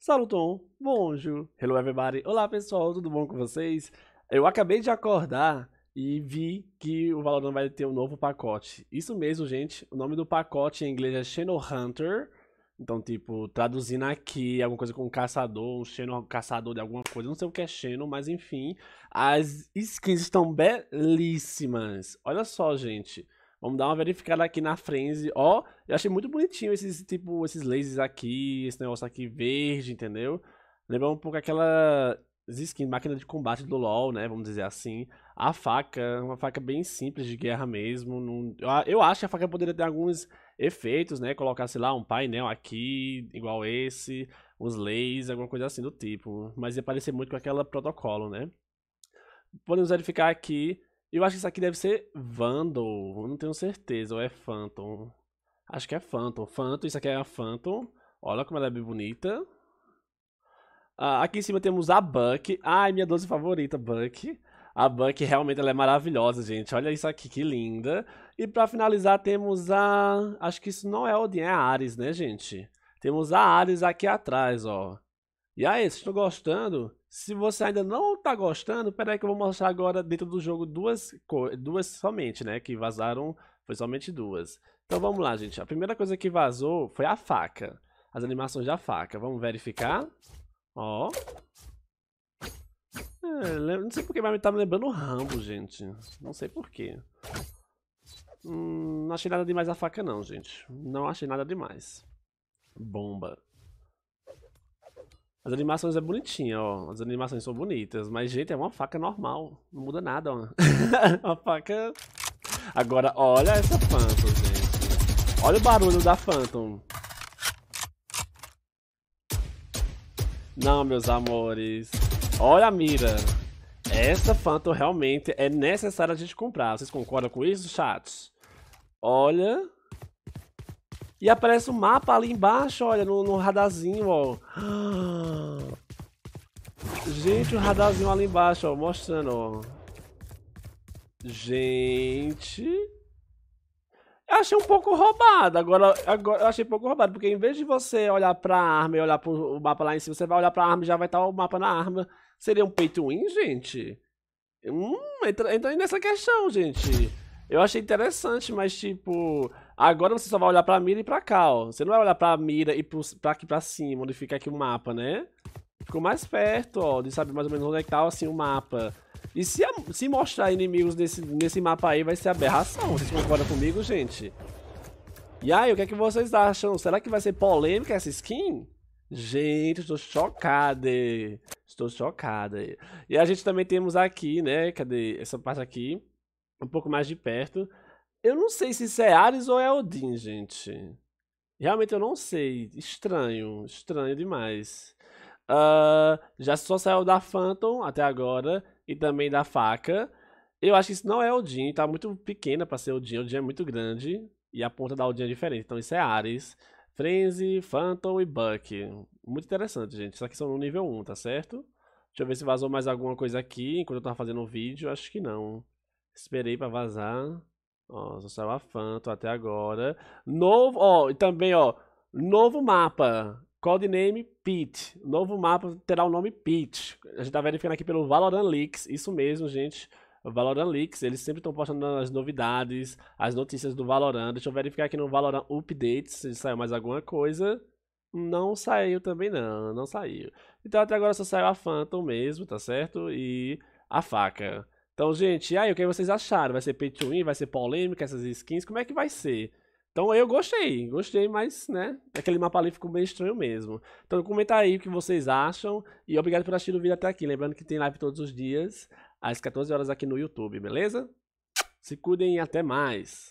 Saluton, bonjour, hello everybody. Olá pessoal, tudo bom com vocês? Eu acabei de acordar e vi que o Valorant vai ter um novo pacote. Isso mesmo, gente. O nome do pacote em inglês é Shadowhunter. Então, tipo, traduzindo aqui, alguma coisa com um caçador, um Xeno caçador de alguma coisa, não sei o que é Xeno, mas enfim. As skins estão belíssimas. Olha só, gente. Vamos dar uma verificada aqui na Frenzy. Ó, eu achei muito bonitinho esses, tipo, esses lasers aqui, esse negócio aqui verde, entendeu? Lembra um pouco aquela skin, máquina de combate do LoL, né? Vamos dizer assim. A faca, uma faca bem simples de guerra mesmo. Eu acho que a faca poderia ter alguns efeitos, né? Colocar, sei lá, um painel aqui, igual esse, uns lasers, alguma coisa assim do tipo. Mas ia parecer muito com aquela protocolo, né? Podemos verificar aqui eu acho que isso aqui deve ser Vandal, não tenho certeza, ou é Phantom. Acho que é Phantom. Phantom, isso aqui é a Phantom. Olha como ela é bem bonita. Ah, aqui em cima temos a Buck. Ai, minha doce favorita, Buck. A Buck realmente ela é maravilhosa, gente. Olha isso aqui, que linda. E pra finalizar temos a... Acho que isso não é Odin, é Ares, né, gente? Temos a Ares aqui atrás, ó. E aí, vocês estão gostando? Se você ainda não está gostando, peraí que eu vou mostrar agora dentro do jogo duas, duas somente, né? Que vazaram, foi somente duas. Então vamos lá, gente. A primeira coisa que vazou foi a faca. As animações da faca. Vamos verificar. Ó. É, não sei porque mas me tá me lembrando o Rambo, gente. Não sei porquê. Hum, não achei nada demais a faca não, gente. Não achei nada demais. Bomba. As animações é bonitinha, ó. As animações são bonitas, mas, gente, é uma faca normal. Não muda nada, ó. uma faca... Agora, olha essa Phantom, gente. Olha o barulho da Phantom. Não, meus amores. Olha a mira. Essa Phantom realmente é necessária a gente comprar. Vocês concordam com isso, chat? Olha... E aparece o um mapa ali embaixo, olha, no, no radarzinho, ó. Gente, o radarzinho ali embaixo, ó, mostrando, ó. Gente... Eu achei um pouco roubado, agora, agora eu achei um pouco roubado, porque em vez de você olhar pra arma e olhar pro mapa lá em cima, você vai olhar pra arma e já vai estar tá o mapa na arma. Seria um pay to win, gente? Hum, entra, entra nessa questão, gente. Eu achei interessante, mas tipo. Agora você só vai olhar pra mira e pra cá, ó. Você não vai olhar pra mira e pro, pra aqui pra cima, onde fica aqui o mapa, né? Ficou mais perto, ó, de saber mais ou menos onde é que tá, assim, o mapa. E se, a, se mostrar inimigos nesse, nesse mapa aí, vai ser aberração. Vocês concordam comigo, gente? E aí, o que é que vocês acham? Será que vai ser polêmica essa skin? Gente, estou chocada. Estou chocada. E a gente também temos aqui, né? Cadê essa parte aqui? um pouco mais de perto. Eu não sei se isso é Ares ou é Odin, gente. Realmente eu não sei. Estranho, estranho demais. Uh, já só saiu da Phantom até agora e também da faca. Eu acho que isso não é Odin, tá muito pequena para ser Odin. Odin é muito grande e a ponta da Odin é diferente. Então isso é Ares, Frenzy, Phantom e Buck. Muito interessante, gente. Isso aqui são no nível 1, tá certo? Deixa eu ver se vazou mais alguma coisa aqui enquanto eu tava fazendo o vídeo. Acho que não. Esperei pra vazar. Ó, só saiu a Phantom até agora. Novo, ó, e também, ó, novo mapa. Codename Pit. Novo mapa terá o nome Pit. A gente tá verificando aqui pelo Valorant Leaks. Isso mesmo, gente. Valorant Leaks, eles sempre estão postando as novidades, as notícias do Valorant. Deixa eu verificar aqui no Valorant Updates se saiu mais alguma coisa. Não saiu também não, não saiu. Então até agora só saiu a Phantom mesmo, tá certo? E a faca. Então, gente, aí o que vocês acharam? Vai ser pay to win? Vai ser polêmica essas skins? Como é que vai ser? Então eu gostei, gostei, mas, né, aquele mapa ali ficou meio estranho mesmo. Então comenta aí o que vocês acham e obrigado por assistir o vídeo até aqui. Lembrando que tem live todos os dias, às 14 horas aqui no YouTube, beleza? Se cuidem e até mais!